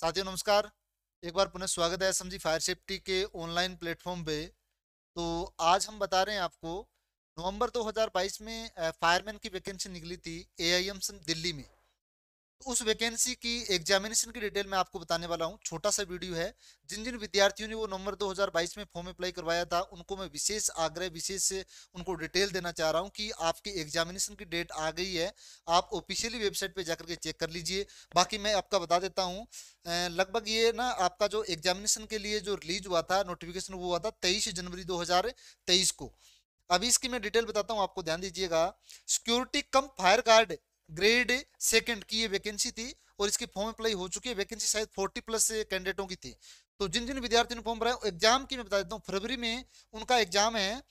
साथियों नमस्कार एक बार पुनः स्वागत है समझी फायर सेफ्टी के ऑनलाइन प्लेटफॉर्म पे तो आज हम बता रहे हैं आपको नवंबर 2022 में फायरमैन की वैकेंसी निकली थी एआईएम दिल्ली में उस वैकेंसी की एग्जामिनेशन की डिटेल मैं आपको बताने वाला हूँ छोटा सा वीडियो है जिन जिन विद्यार्थियों ने वो नवंबर 2022 में फॉर्म अप्लाई करवाया था उनको मैं विशेष आग्रह विशेष उनको डिटेल देना चाह रहा हूँ कि आपके एग्जामिनेशन की डेट आ गई है आप ऑफिशियली वेबसाइट पर जाकर के चेक कर लीजिए बाकी मैं आपका बता देता हूँ लगभग ये ना आपका जो एग्जामिनेशन के लिए जो रिलीज हुआ था नोटिफिकेशन वो हुआ था तेईस जनवरी दो को अभी इसकी मैं डिटेल बताता हूँ आपको ध्यान दीजिएगा security cum fire guard grade second की ये वैकेंसी थी और इसकी फॉर्म अप्लाई हो चुकी है वैकेंसी शायद 40 प्लस कैंडिडेटों की थी तो जिन जिन विद्यार्थियों ने फॉर्म भरा एग्जाम की मैं बता देता हूँ फरवरी में उनका एग्जाम है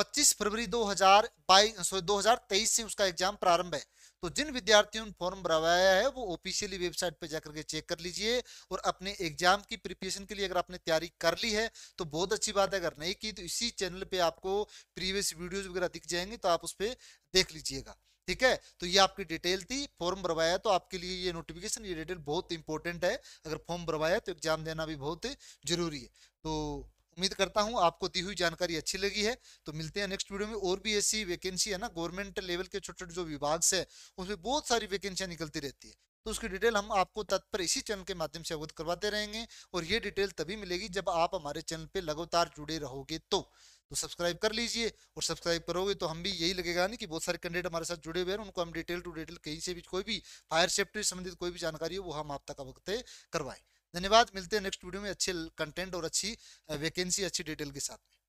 25 फरवरी 2022 सॉरी 2023 से उसका एग्जाम प्रारंभ है तो जिन विद्यार्थियों ने फॉर्म भरवाया है वो ऑफिशियली वेबसाइट पर जाकर के चेक कर लीजिए और अपने एग्जाम की प्रिपरेशन के लिए अगर आपने तैयारी कर ली है तो बहुत अच्छी बात है अगर नहीं की तो इसी चैनल पे आपको प्रीवियस वीडियोज वगैरह दिख जाएंगे तो आप उस पर देख लीजिएगा ठीक है तो ये आपकी डिटेल थी फॉर्म भरवाया तो आपके लिए ये नोटिफिकेशन ये डिटेल बहुत इंपॉर्टेंट है अगर फॉर्म भरवाया तो एग्जाम देना भी बहुत जरूरी है तो उम्मीद करता हूँ आपको दी हुई जानकारी अच्छी लगी है तो मिलते हैं नेक्स्ट वीडियो में और भी ऐसी वैकेंसी है ना गवर्नमेंट लेवल के छोटे छोटे जो विभाग से उसमें बहुत सारी वैकेंसियाँ निकलती रहती है तो उसकी डिटेल हम आपको तत्पर इसी चैनल के माध्यम से अवगत करवाते रहेंगे और ये डिटेल तभी मिलेगी जब आप हमारे चैनल पे लगातार जुड़े रहोगे तो तो सब्सक्राइब कर लीजिए और सब्सक्राइब करोगे तो हम भी यही लगेगा नहीं कि बहुत सारे कैंडिडेट हमारे साथ जुड़े हुए हैं उनको हम डिटेल टू डिटेल कहीं से भी कोई भी फायर सेफ्टी संबंधित कोई भी जानकारी हो वो हम आप तक अवगत करवाएं धन्यवाद मिलते हैं नेक्स्ट वीडियो में अच्छे कंटेंट और अच्छी वैकेंसी अच्छी डिटेल के साथ में